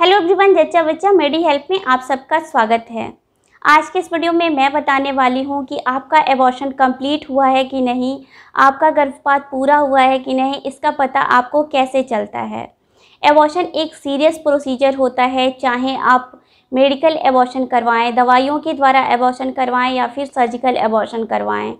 hello everyone जच्चा बच्चा मेडी help में आप सबका स्वागत है आज के इस वीडियो में मैं बताने वाली हूँ कि आपका एबॉर्शन कंप्लीट हुआ है कि नहीं आपका गर्भपात पूरा हुआ है कि नहीं इसका पता आपको कैसे चलता है एबॉर्शन एक सीरियस प्रोसीजर होता है चाहे आप मेडिकल एबॉर्शन करवाएं दवाइयों के द्वारा एबॉर्शन करवाएं या फिर सर्जिकल एबॉर्शन करवाएं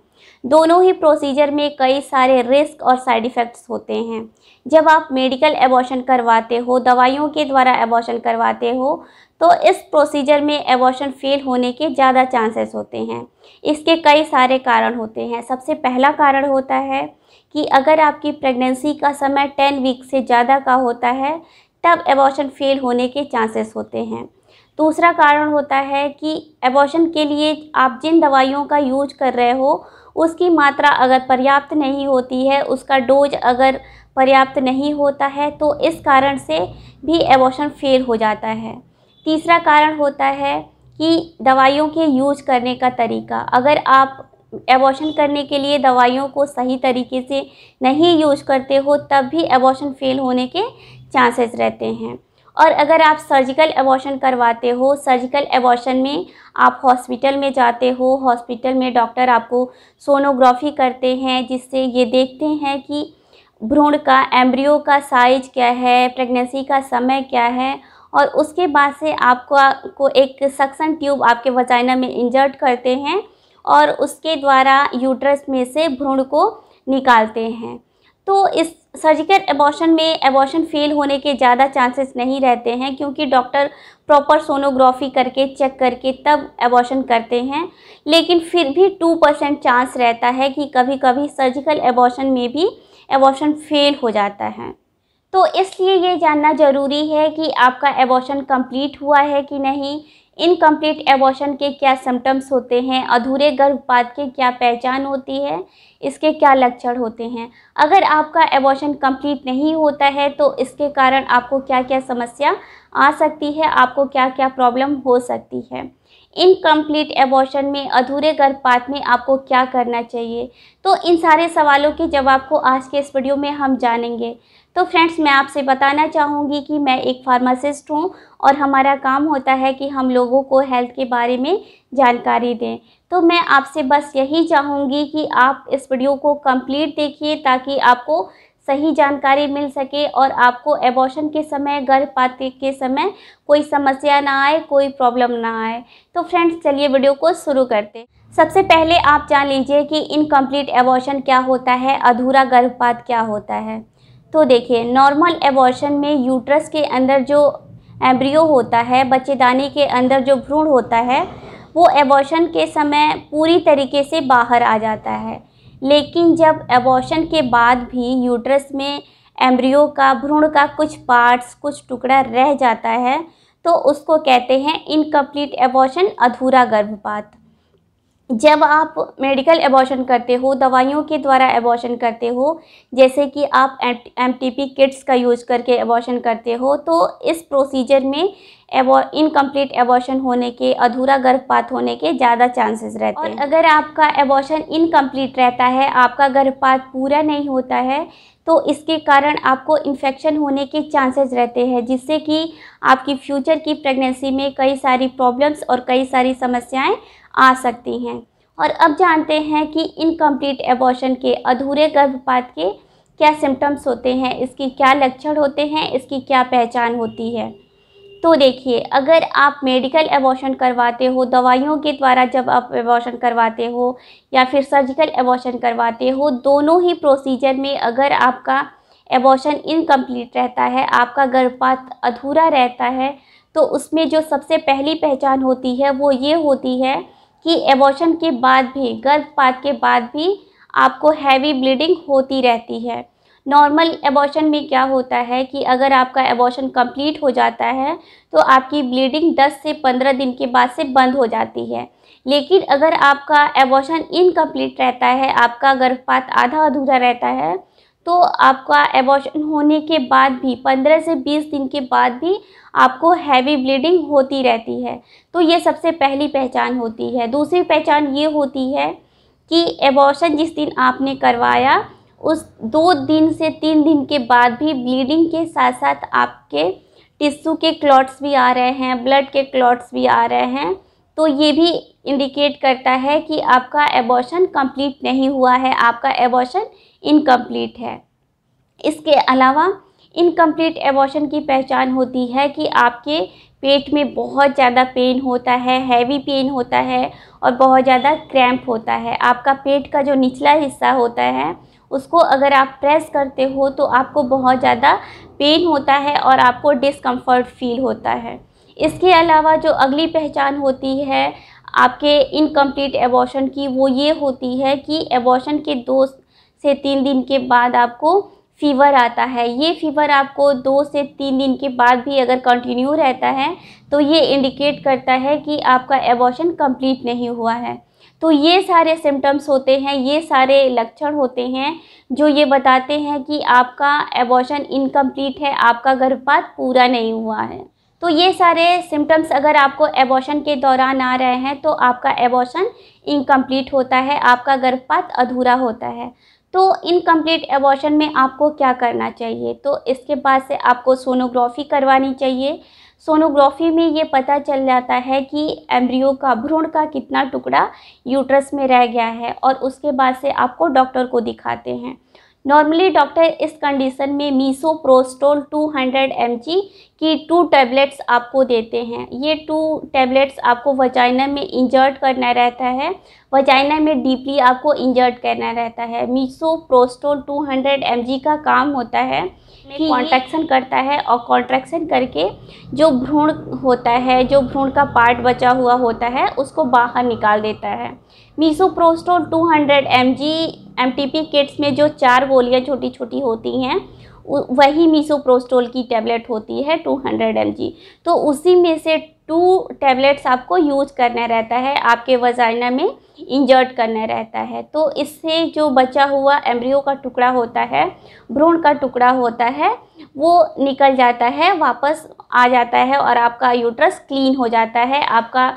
दोनों ही प्रोसीजर में कई सारे रिस्क और साइड इफ़ेक्ट्स होते हैं जब आप मेडिकल एबॉर्शन करवाते हो दवाइयों के द्वारा एबॉर्शन करवाते हो तो इस प्रोसीजर में एबॉर्शन फेल होने के ज़्यादा चांसेस होते हैं इसके कई सारे कारण होते हैं सबसे पहला कारण होता है कि अगर आपकी प्रेगनेंसी का समय टेन वीक से ज़्यादा का होता है तब एबॉर्शन फेल होने के चांसेस होते हैं दूसरा कारण होता है कि एबॉशन के लिए आप जिन दवाइयों का यूज कर रहे हो उसकी मात्रा अगर पर्याप्त नहीं होती है उसका डोज अगर पर्याप्त नहीं होता है तो इस कारण से भी एबॉशन फेल हो जाता है तीसरा कारण होता है कि दवाइयों के यूज करने का तरीका अगर आप एबॉशन करने के लिए दवाइयों को सही तरीके से नहीं यूज करते हो तब भी एबॉशन फेल होने के चांसेस रहते हैं और अगर आप सर्जिकल एबॉर्शन करवाते हो सर्जिकल एबॉर्शन में आप हॉस्पिटल में जाते हो हॉस्पिटल में डॉक्टर आपको सोनोग्राफी करते हैं जिससे ये देखते हैं कि भ्रूण का एम्ब्रियो का साइज क्या है प्रेगनेंसी का समय क्या है और उसके बाद से आपको को एक सक्सन ट्यूब आपके वजाइना में इंजर्ट करते हैं और उसके द्वारा यूट्रस में से भ्रूण को निकालते हैं तो इस सर्जिकल एबॉशन में एबॉर्शन फेल होने के ज़्यादा चांसेस नहीं रहते हैं क्योंकि डॉक्टर प्रॉपर सोनोग्राफी करके चेक करके तब एबॉर्शन करते हैं लेकिन फिर भी टू परसेंट चांस रहता है कि कभी कभी सर्जिकल एबॉर्शन में भी एबॉर्शन फेल हो जाता है तो इसलिए ये जानना ज़रूरी है कि आपका एबॉर्शन कंप्लीट हुआ है कि नहीं इनकम्प्लीट एबॉशन के क्या सिम्टम्स होते हैं अधूरे गर्भपात की क्या पहचान होती है इसके क्या लक्षण होते हैं अगर आपका एबॉशन कंप्लीट नहीं होता है तो इसके कारण आपको क्या क्या समस्या आ सकती है आपको क्या क्या प्रॉब्लम हो सकती है इनकम्प्लीट एबॉशन में अधूरे गर्भपात में आपको क्या करना चाहिए तो इन सारे सवालों के जवाब को आज के इस वीडियो में हम जानेंगे तो फ्रेंड्स मैं आपसे बताना चाहूँगी कि मैं एक फार्मासिस्ट हूँ और हमारा काम होता है कि हम लोगों को हेल्थ के बारे में जानकारी दें तो मैं आपसे बस यही चाहूँगी कि आप इस वीडियो को कंप्लीट देखिए ताकि आपको सही जानकारी मिल सके और आपको एबॉशन के समय गर्भपात के समय कोई समस्या ना आए कोई प्रॉब्लम ना आए तो फ्रेंड्स चलिए वीडियो को शुरू करते सबसे पहले आप जान लीजिए कि इनकम्प्लीट एबॉशन क्या होता है अधूरा गर्भपात क्या होता है तो देखिए नॉर्मल एबॉर्शन में यूट्रस के अंदर जो एम्ब्रियो होता है बच्चेदाने के अंदर जो भ्रूण होता है वो एबॉर्शन के समय पूरी तरीके से बाहर आ जाता है लेकिन जब एबॉर्शन के बाद भी यूट्रस में एम्ब्रियो का भ्रूण का कुछ पार्ट्स कुछ टुकड़ा रह जाता है तो उसको कहते हैं इनकम्प्लीट एबॉर्शन अधूरा गर्भपात जब आप मेडिकल एबॉर्शन करते हो दवाइयों के द्वारा एबॉर्शन करते हो जैसे कि आप एम टी पी किट्स का यूज करके एबॉर्शन करते हो तो इस प्रोसीजर में इनकम्प्लीट एबॉर्शन होने के अधूरा गर्भपात होने के ज़्यादा चांसेस रहते हैं और अगर आपका एबॉर्शन इनकम्प्लीट रहता है आपका गर्भपात पूरा नहीं होता है तो इसके कारण आपको इन्फेक्शन होने के चांसेस रहते हैं जिससे कि आपकी फ्यूचर की प्रेगनेंसी में कई सारी प्रॉब्लम्स और कई सारी समस्याएं आ सकती हैं और अब जानते हैं कि इनकम्प्लीट एबॉर्शन के अधूरे गर्भपात के क्या सिम्टम्स होते हैं इसकी क्या लक्षण होते हैं इसकी क्या पहचान होती है तो देखिए अगर आप मेडिकल एबॉर्शन करवाते हो दवाइयों के द्वारा जब आप एबॉर्शन करवाते हो या फिर सर्जिकल एबॉर्शन करवाते हो दोनों ही प्रोसीजर में अगर आपका एबॉर्शन इनकम्प्लीट रहता है आपका गर्भपात अधूरा रहता है तो उसमें जो सबसे पहली पहचान होती है वो ये होती है कि एबॉर्शन के बाद भी गर्भपात के बाद भी आपको हैवी ब्लीडिंग होती रहती है नॉर्मल एबॉर्शन में क्या होता है कि अगर आपका एबॉर्शन कंप्लीट हो जाता है तो आपकी ब्लीडिंग 10 से 15 दिन के बाद से बंद हो जाती है लेकिन अगर आपका एबॉर्शन इनकम्प्लीट रहता है आपका गर्भपात आधा अधूरा रहता है तो आपका एबॉर्शन होने के बाद भी 15 से 20 दिन के बाद भी आपको हैवी ब्लीडिंग होती रहती है तो ये सबसे पहली पहचान होती है दूसरी पहचान ये होती है कि एबॉर्शन जिस दिन आपने करवाया उस दो दिन से तीन दिन के बाद भी ब्लीडिंग के साथ साथ आपके टिश्यू के क्लॉट्स भी आ रहे हैं ब्लड के क्लॉट्स भी आ रहे हैं तो ये भी इंडिकेट करता है कि आपका एबॉर्शन कंप्लीट नहीं हुआ है आपका एबॉर्शन इनकम्प्लीट है इसके अलावा इनकम्प्लीट एबॉर्शन की पहचान होती है कि आपके पेट में बहुत ज़्यादा पेन होता है हैवी पेन होता है और बहुत ज़्यादा क्रैम्प होता है आपका पेट का जो निचला हिस्सा होता है उसको अगर आप प्रेस करते हो तो आपको बहुत ज़्यादा पेन होता है और आपको डिसकम्फर्ट फील होता है इसके अलावा जो अगली पहचान होती है आपके इनकम्प्लीट एबॉर्शन की वो ये होती है कि एबॉर्शन के दो से तीन दिन के बाद आपको फीवर आता है ये फीवर आपको दो से तीन दिन के बाद भी अगर कंटिन्यू रहता है तो ये इंडिकेट करता है कि आपका एबॉर्शन कंप्लीट नहीं हुआ है तो ये सारे सिम्टम्स होते हैं ये सारे लक्षण होते हैं जो ये बताते हैं कि आपका एबॉर्शन इनकम्प्लीट है आपका गर्भपात पूरा नहीं हुआ है तो ये सारे सिम्टम्स अगर आपको एबॉशन के दौरान आ रहे हैं तो आपका एबॉशन इनकम्प्लीट होता है आपका गर्भपात अधूरा होता है तो इनकम्प्लीट एबॉशन में आपको क्या करना चाहिए तो इसके बाद से आपको सोनोग्राफी करवानी चाहिए सोनोग्राफी में ये पता चल जाता है कि एम्ब्रियो का भ्रूण का कितना टुकड़ा यूट्रस में रह गया है और उसके बाद से आपको डॉक्टर को दिखाते हैं नॉर्मली डॉक्टर इस कंडीशन में मीसोप्रोस्टोल 200 हंड्रेड की टू टैबलेट्स आपको देते हैं ये टू टैबलेट्स आपको वजाइना में इंजर्ट करना रहता है वजाइना में डीपली आपको इंजर्ट करना रहता है मीसोप्रोस्टोल 200 हंड्रेड का काम होता है में कॉन्ट्रैक्शन करता है और कॉन्ट्रैक्शन करके जो भ्रूण होता है जो भ्रूण का पार्ट बचा हुआ होता है उसको बाहर निकाल देता है misoprostol 200 hundred M G M T P kits में जो चार गोलियाँ छोटी छोटी होती हैं वही मीसोप्रोस्टोल की टैबलेट होती है 200 हंड्रेड एम तो उसी में से टू टैबलेट्स आपको यूज करना रहता है आपके वजाइना में इंजर्ट करना रहता है तो इससे जो बचा हुआ एम्ब्रियो का टुकड़ा होता है भ्रूण का टुकड़ा होता है वो निकल जाता है वापस आ जाता है और आपका यूट्रस क्लीन हो जाता है आपका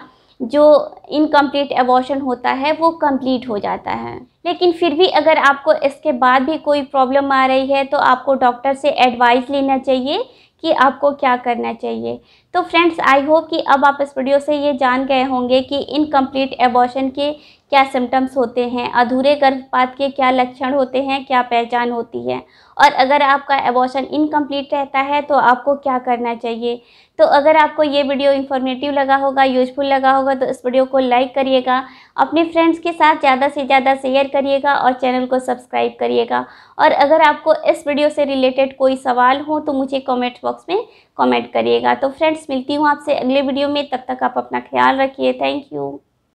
जो इनकम्प्लीट एबॉर्शन होता है वो कंप्लीट हो जाता है लेकिन फिर भी अगर आपको इसके बाद भी कोई प्रॉब्लम आ रही है तो आपको डॉक्टर से एडवाइस लेना चाहिए कि आपको क्या करना चाहिए तो फ्रेंड्स आई होप कि अब आप इस वीडियो से ये जान गए होंगे कि इनकम्प्लीट एबॉर्शन के क्या सिम्टम्स होते हैं अधूरे गर्भपात के क्या लक्षण होते हैं क्या पहचान होती है और अगर आपका एबॉर्शन इनकम्प्लीट रहता है तो आपको क्या करना चाहिए तो अगर आपको ये वीडियो इन्फॉर्मेटिव लगा होगा यूजफुल लगा होगा तो इस वीडियो को लाइक करिएगा अपने फ्रेंड्स के साथ ज़्यादा से ज़्यादा शेयर करिएगा और चैनल को सब्सक्राइब करिएगा और अगर आपको इस वीडियो से रिलेटेड कोई सवाल हो तो मुझे कॉमेंट्स बॉक्स में कमेंट करिएगा तो फ्रेंड्स मिलती हूँ आपसे अगले वीडियो में तब तक, तक आप अपना ख्याल रखिए थैंक यू